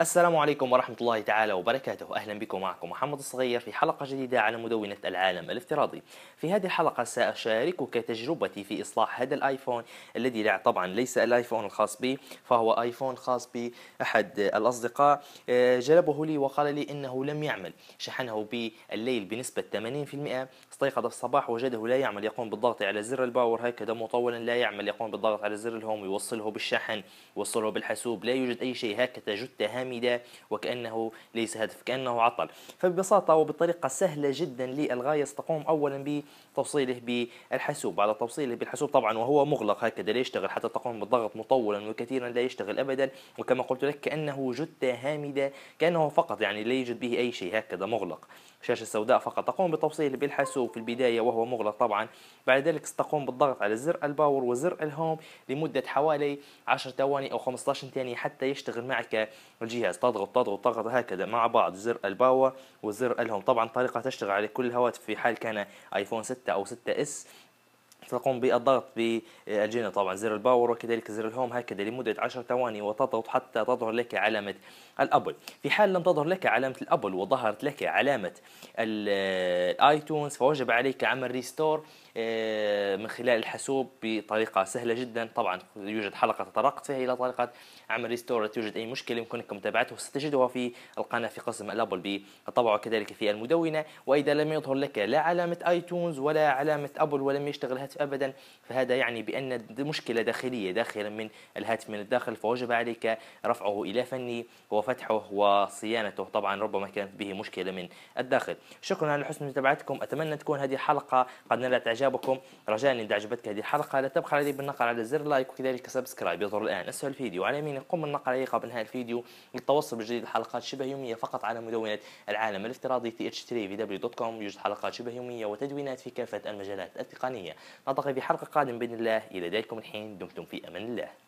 السلام عليكم ورحمة الله تعالى وبركاته أهلا بكم معكم محمد الصغير في حلقة جديدة على مدونة العالم الافتراضي في هذه الحلقة سأشاركك تجربتي في إصلاح هذا الآيفون الذي لا طبعا ليس الآيفون الخاص بي فهو آيفون خاص بأحد الأصدقاء آه، جلبه لي وقال لي إنه لم يعمل شحنه بالليل بنسبة 80% استيقظ الصباح وجده لا يعمل يقوم بالضغط على زر الباور هكذا مطولا لا يعمل يقوم بالضغط على زر الهوم يوصله بالشحن يوصله بالحاسوب لا يوجد أي شيء هكذا جثة حميدة وكأنه ليس هدف كأنه عطل فببساطة وبطريقة سهلة جدا للغاية ستقوم أولا بتوصيله بالحاسوب على توصيله بالحاسوب طبعا وهو مغلق هكذا لا يشتغل حتى تقوم بالضغط مطولا وكثيرا لا يشتغل أبدا وكما قلت لك كأنه جثة هامدة كأنه فقط يعني لا يوجد به أي شيء هكذا مغلق شاشة سوداء فقط تقوم بتوصيله بالحاسوب في البداية وهو مغلق طبعا بعد ذلك ستقوم بالضغط على زر الباور وزر الهوم لمدة حوالي 10 ثواني أو 15 ثانية حتى يشتغل معك الجهاز الجهاز تضغط تضغط تضغط هكذا مع بعض زر الباور وزر الهوم طبعا طريقة تشتغل على كل الهواتف في حال كان ايفون 6 او 6 اس تقوم بالضغط بالجنة طبعا زر الباور وكذلك زر الهوم هكذا لمدة 10 ثواني وتضغط حتى تظهر لك علامة الأبل في حال لم تظهر لك علامة الأبل وظهرت لك علامة الايتونز فوجب عليك عمل ريستور آه، من خلال الحاسوب بطريقة سهلة جدا طبعا يوجد حلقة تطرقت فيها إلى طريقة عمل ريستور توجد أي مشكلة يمكنكم متابعته ستجدها في القناة في قسم الأبل بي طبعا كذلك في المدونة وإذا لم يظهر لك لا علامة آيتونز ولا علامة أبل ولم يشتغل الهاتف أبدا فهذا يعني بأن مشكلة داخلية داخلا من الهاتف من الداخل فوجب عليك رفعه إلى فني وفتحه وصيانته طبعا ربما كانت به مشكلة من الداخل شكرا على حسن متابعتكم أتمنى تكون هذه الحلقة قد نالت إعجابكم أعجابكم رجاء إذا عجبتك هذه الحلقة لا تبخل علي بالنقر على زر لايك وكذلك سبسكرايب يظهر الآن أسفل الفيديو على يمين قم النقر عليه قبل نهاية الفيديو للتوصل بجديد الحلقات شبه يومية فقط على مدونة العالم الافتراضي في اتش 3 في دبليو دوت كوم يوجد حلقات شبه يومية وتدوينات في كافة المجالات التقنية نلتقي في حلقة قادمة بإذن الله إلى ذلكم الحين دمتم في أمان الله